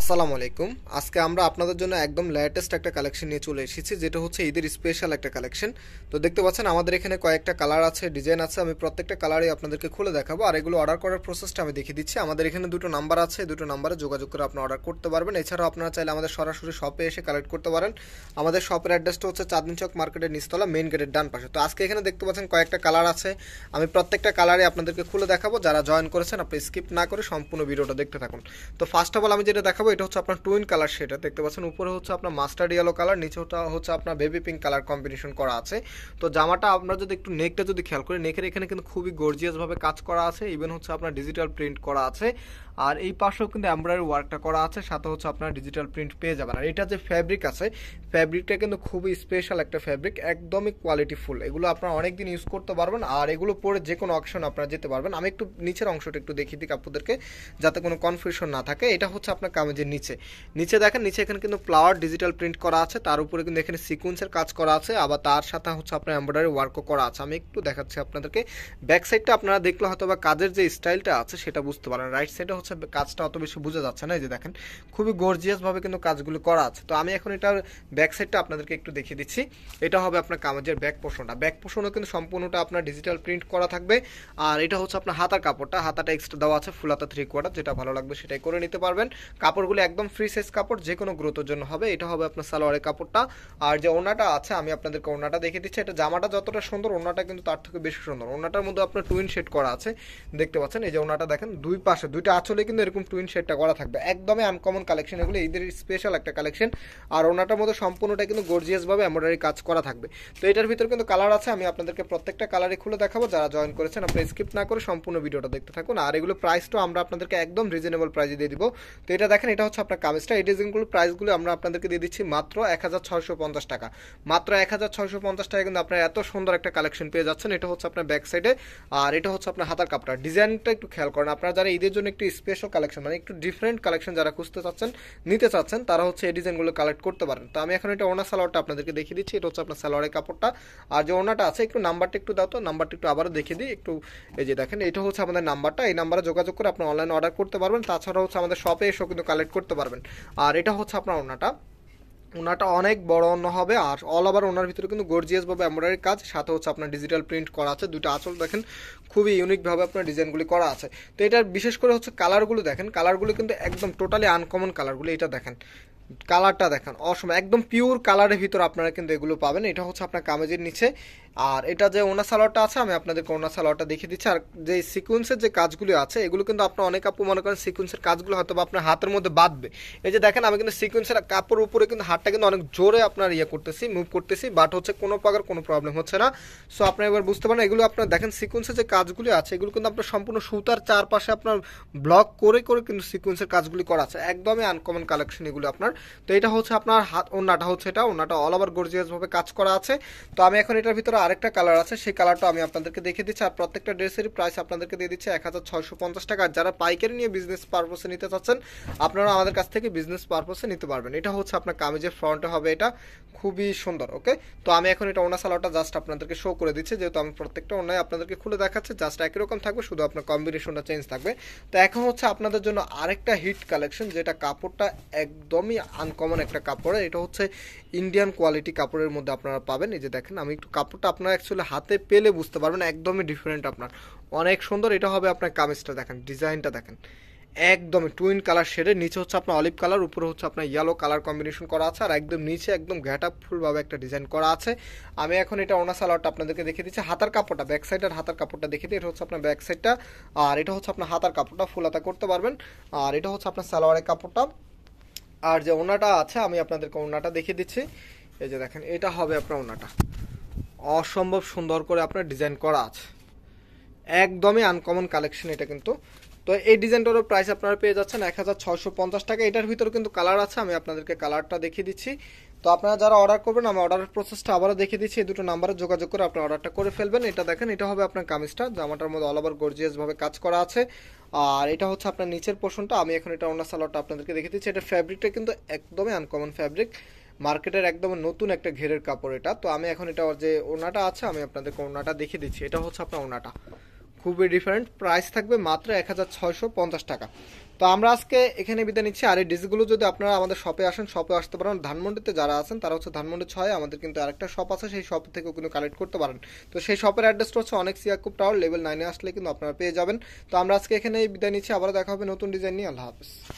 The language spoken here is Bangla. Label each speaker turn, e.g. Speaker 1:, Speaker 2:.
Speaker 1: আসসালামু আলাইকুম আজকে আমরা আপনাদের জন্য একদম লেটেস্ট একটা কালেকশন নিয়ে চলে এসেছি যেটা হচ্ছে ঈদের স্পেশাল একটা কালেকশন তো দেখতে পাচ্ছেন আমাদের এখানে কয়েকটা কালার আছে ডিজাইন আছে আমি প্রত্যেকটা কালারই আপনাদেরকে খুলে দেখাবো আর এগুলো অর্ডার করার প্রসেসটা আমি দেখিয়ে দিচ্ছি আমাদের এখানে দুটো নাম্বার আছে দুটো নাম্বারে যোগাযোগ করে আপনি অর্ডার করতে পারবেন এছাড়াও আপনারা চাইলে আমাদের সরাসরি শপে এসে কালেক্ট করতে পারেন আমাদের শপের অ্যাড্রেসটা হচ্ছে চাঁদনী চক মার্কেটের নিচতলা মেন গেটের ডান পাশে তো আজকে এখানে দেখতে পাচ্ছেন কয়েকটা কালার আছে আমি প্রত্যেকটা কালারে আপনাদেরকে খুলে দেখাবো যারা জয়েন করেছেন আপনি স্কিপ না করে সম্পূর্ণ ভিডিওটা দেখতে থাকুন তো ফার্স্ট অফ অল আমি যেটা দেখাবো দেখাবো এটা হচ্ছে আপনার টুইন কালার সেটা দেখতে পাচ্ছেন উপরে হচ্ছে আপনার মাস্টার্ড ইয়েলো কালার নিচে হচ্ছে আপনার বেবি পিঙ্ক কালার কম্বিনেশন করা আছে তো জামাটা আপনার যদি একটু নেকটা যদি খেয়াল করি নেকের এখানে কিন্তু খুবই গর্জিয়াসভাবে কাজ করা আছে ইভেন হচ্ছে আপনার ডিজিটাল প্রিন্ট করা আছে আর এই পাশেও কিন্তু এমব্রয়ডারি ওয়ার্কটা করা আছে সাথে হচ্ছে আপনার ডিজিটাল প্রিন্ট পেয়ে যাবেন আর এটা যে ফ্যাব্রিক আছে ফ্যাব্রিকটা কিন্তু খুবই স্পেশাল একটা ফ্যাব্রিক একদমই কোয়ালিটিফুল এগুলো আপনারা অনেকদিন ইউজ করতে পারবেন আর এগুলো পরে যে কোনো অপশন আপনারা যেতে পারবেন আমি একটু নিচের অংশটা একটু দেখিয়ে দিই আপনাদেরকে যাতে কোনো কনফিউশন না থাকে এটা হচ্ছে আপনার কামেজের নিচে নিচে দেখেন নিচে এখানে কিন্তু ফ্লাওয়ার ডিজিটাল প্রিন্ট করা আছে তার উপরে কিন্তু এখানে সিকুয়েন্সের কাজ করা আছে আবার তার সাথে হচ্ছে আপনার এমব্রয়ডারি ওয়ার্কও করা আছে আমি একটু দেখাচ্ছি আপনাদেরকে ব্যাক সাইডটা আপনারা দেখলে হয়তো বা কাজের যে স্টাইলটা আছে সেটা বুঝতে পারেন রাইট সাইডে হচ্ছে কাজটা অত বেশি বোঝা যাচ্ছে না এই যে দেখেন খুবই গর্জিয়াস ভাবে কিন্তু কাজগুলো করা আছে তো আমি এখন এটার ব্যাক সাইডটা আপনাদেরকে একটু দেখিয়ে দিচ্ছি এটা হবে আপনার কামাজের ব্যাক পোষণটা ব্যাক পোষণও কিন্তু সম্পূর্ণটা আপনার ডিজিটাল প্রিন্ট করা থাকবে আর এটা হচ্ছে আপনার হাতার কাপড়টা হাতাটা এক্সট্রা দেওয়া আছে ফুলাতা থ্রি কোয়ার্টার যেটা ভালো লাগবে সেটাই করে নিতে পারবেন কাপড়গুলো একদম ফ্রি সাইজ কাপড় যে কোনো গ্রোথের জন্য হবে এটা হবে আপনার সালোয়ারের কাপড়টা আর যে ওনাটা আছে আমি আপনাদেরকে ওনাটা দেখে দিচ্ছি এটা জামাটা যতটা সুন্দর ওনাটা কিন্তু তার থেকে বেশি সুন্দর ওনাটার মধ্যে আপনার টুইন শেড করা আছে দেখতে পাচ্ছেন এই যে ওনাটা দেখেন দুই পাশে দুইটা আঁচল আসলে কিন্তু এরকম টুইন শেডটা করা থাকবে একদমই আনকমন কালেকশন এগুলো এদের স্পেশাল একটা কালেকশন আর ওনাটার মধ্যে সম্পূর্ণটা কিন্তু গর্জিয়াসভাবে এমব্রয়ডারি কাজ করা থাকবে তো এটার ভিতরে কিন্তু কালার আছে আমি আপনাদেরকে প্রত্যেকটা কালারই খুলে দেখাবো যারা জয়েন করেছেন আপনারা স্কিপ না করে সম্পূর্ণ ভিডিওটা দেখতে থাকুন আর এগুলো প্রাইসটাও আমরা আপনাদেরকে একদম রিজনেবল প্রাইসে দিয়ে দিব তো এটা দেখেন এটা হচ্ছে আপনার কামিজটা এই ডিজাইনগুলো প্রাইসগুলো আমরা আপনাদেরকে দিয়ে দিচ্ছি মাত্র এক হাজার ছয়শো পঞ্চাশ টাকা মাত্র এক হাজার ছয়শো পঞ্চাশ টাকা কিন্তু আপনারা এত সুন্দর একটা কালেকশন পেয়ে যাচ্ছেন এটা হচ্ছে আপনার ব্যাক সাইডে আর এটা হচ্ছে আপনার হাতার কাপটা ডিজাইনটা একটু খেয়াল করেন আপনারা যারা ঈদের জন্য একটি স্পেশাল কালেকশন মানে একটু ডিফারেন্ট কালেকশন যারা খুঁজতে চাচ্ছেন নিতে চাচ্ছেন তারা হচ্ছে এই ডিজাইনগুলো কালেক্ট করতে পারেন তো আমি এখন এটা ওনার সালোয়ারটা আপনাদেরকে দেখিয়ে দিচ্ছি এটা হচ্ছে আপনার সালোয়ারের কাপড়টা আর যে ওনাটা আছে একটু নাম্বারটা একটু দাও তো নাম্বারটা একটু আবারও দেখিয়ে দিই একটু এই যে দেখেন এটা হচ্ছে আমাদের নাম্বারটা এই নাম্বারে যোগাযোগ করে আপনি অনলাইনে অর্ডার করতে পারবেন তাছাড়া হচ্ছে আমাদের শপে এসেও কিন্তু কালেক্ট করতে পারবেন আর এটা হচ্ছে আপনার ওনাটা ওনাটা অনেক বড় অন্য হবে আর অল ওভার ওনার ভিতরে কিন্তু গর্জিয়াসভাবে এমব্রয়ডারি কাজ সাথে হচ্ছে আপনার ডিজিটাল প্রিন্ট করা আছে দুটো আঁচল দেখেন খুবই ইউনিকভাবে আপনার ডিজাইনগুলি করা আছে তো এটার বিশেষ করে হচ্ছে কালারগুলো দেখেন কালারগুলো কিন্তু একদম টোটালি আনকমন কালারগুলো এটা দেখেন কালারটা দেখেন অসম একদম পিওর কালারের ভিতর আপনারা কিন্তু এগুলো পাবেন এটা হচ্ছে আপনার কামেজের নিচে আর এটা যে ওনা সালোয়ারটা আছে আমি আপনাদেরকে ওনা সালোয়ারটা দেখিয়ে দিচ্ছি আর যে সিকুয়েন্সের যে কাজগুলি আছে এগুলো কিন্তু আপনার অনেক আপু মনে করেন সিকুয়েন্সের কাজগুলো হয়তো বা আপনার হাতের মধ্যে বাঁধবে এই যে দেখেন আমি কিন্তু সিকুয়েন্সের কাপড় উপরে কিন্তু হাতটা কিন্তু অনেক জোরে আপনার ইয়ে করতেছি মুভ করতেছি বাট হচ্ছে কোনো প্রকার কোনো প্রবলেম হচ্ছে না সো আপনার এবার বুঝতে পারেন এগুলো আপনার দেখেন সিকুয়েন্সের যে কাজগুলি আছে এগুলো কিন্তু আপনার সম্পূর্ণ সুতার চারপাশে আপনার ব্লক করে করে কিন্তু সিকুয়েন্সের কাজগুলি করা আছে একদমই আনকমন কালেকশন এগুলো আপনার তো এটা হচ্ছে আপনার হাত ওনাটা হচ্ছে এটা ওনাটা অল ওভার গর্জিয়াসভাবে কাজ করা আছে তো আমি এখন এটার ভিতরে আরেকটা কালার আছে সেই কালারটা আমি আপনাদেরকে দেখিয়ে দিচ্ছি আর প্রত্যেকটা ড্রেসেরই প্রাইস আপনাদেরকে দিয়ে দিচ্ছে এক হাজার ছয়শো পঞ্চাশ টাকা আর যারা পাইকারি নিয়ে বিজনেস পারপোসে নিতে চাচ্ছেন আপনারা আমাদের কাছ থেকে বিজনেস পারপোসে নিতে পারবেন এটা হচ্ছে আপনার কামিজের ফ্রন্টে হবে এটা খুবই সুন্দর ওকে তো আমি এখন এটা ওনা সালোয়ারটা জাস্ট আপনাদেরকে শো করে দিচ্ছি যেহেতু আমি প্রত্যেকটা ওনায় আপনাদেরকে খুলে দেখাচ্ছে জাস্ট একই রকম থাকবে শুধু আপনার কম্বিনেশনটা চেঞ্জ থাকবে তো এখন হচ্ছে আপনাদের জন্য আরেকটা হিট কালেকশন যেটা কাপড়টা একদমই আনকমন একটা কাপড় এটা হচ্ছে ইন্ডিয়ান কোয়ালিটি কাপড়ের মধ্যে আপনারা পাবেন এই যে দেখেন আমি একটু কাপড়টা আপনার অ্যাকচুয়ালি হাতে পেলে বুঝতে পারবেন একদমই ডিফারেন্ট আপনার অনেক সুন্দর এটা হবে আপনার কামিজটা দেখেন ডিজাইনটা দেখেন একদম টুইন কালার শেডে নিচে হচ্ছে আপনার অলিভ কালার উপরে হচ্ছে আপনার ইয়েলো কালার কম্বিনেশন করা আছে আর একদম নিচে একদম ঘ্যাটাফুলভাবে একটা ডিজাইন করা আছে আমি এখন এটা ওনা সালোয়ারটা আপনাদেরকে দেখিয়ে দিচ্ছি হাতার কাপড়টা ব্যাক সাইড আর হাতার কাপড়টা দেখে দিই এটা হচ্ছে আপনার ব্যাক সাইডটা আর এটা হচ্ছে আপনার হাতার কাপড়টা ফুল হাতা করতে পারবেন আর এটা হচ্ছে আপনার সালোয়ারের কাপড়টা আর যে ওনাটা আছে আমি আপনাদেরকে ওনাটা দেখিয়ে দিচ্ছি এই যে দেখেন এটা হবে আপনার ওনাটা অসম্ভব সুন্দর করে আপনার ডিজাইন করা আছে একদমই আনকমন কালেকশন এটা কিন্তু তো এই ডিজাইনটারও প্রাইস আপনারা পেয়ে যাচ্ছেন এক হাজার ছশো পঞ্চাশ টাকা এটার ভিতরে কিন্তু কালার আছে আমি আপনাদেরকে কালারটা দেখিয়ে দিচ্ছি তো আপনারা যারা অর্ডার করবেন আমি অর্ডারের প্রসেসটা আবারও দেখিয়ে দিচ্ছি এই দুটো নাম্বারে যোগাযোগ করে আপনার অর্ডারটা করে ফেলবেন এটা দেখেন এটা হবে আপনার কামিজটা জামাটার মধ্যে অল ওভার গর্জিয়াসভাবে কাজ করা আছে আর এটা হচ্ছে আপনার নিচের পোর্শনটা আমি এখন এটা অন্য সালোয়ারটা আপনাদেরকে দেখিয়ে দিচ্ছি এটা ফ্যাব্রিকটা কিন্তু একদমই আনকমন ফ্যাব্রিক মার্কেটের একদম নতুন একটা ঘেরের কাপড় এটা তো আমি এখন এটা যে ওনাটা আছে আমি আপনাদেরকে ওনাটা দেখিয়ে দিচ্ছি এটা হচ্ছে আপনার ওনাটা খুবই ডিফারেন্ট প্রাইস থাকবে মাত্র এক টাকা তো আমরা আজকে এখানে বিদায় নিচ্ছি আর এই ডিসগুলো যদি আপনারা আমাদের শপে আসেন শপে আসতে পারেন ধানমন্ডিতে যারা আছেন তারা হচ্ছে ধানমন্ডি ছয় আমাদের কিন্তু আরেকটা শপ আছে সেই শপ থেকেও কিন্তু কালেক্ট করতে পারেন তো সেই শপের অ্যাড্রেসটা হচ্ছে অনেক সিয়াকুব টাওয়ার লেভেল নাইনে আসলে কিন্তু আপনারা পেয়ে যাবেন তো আমরা আজকে এখানে বিদায় নিচ্ছি আবারও দেখা হবে নতুন ডিজাইন নিয়ে আল্লাহ হাফেজ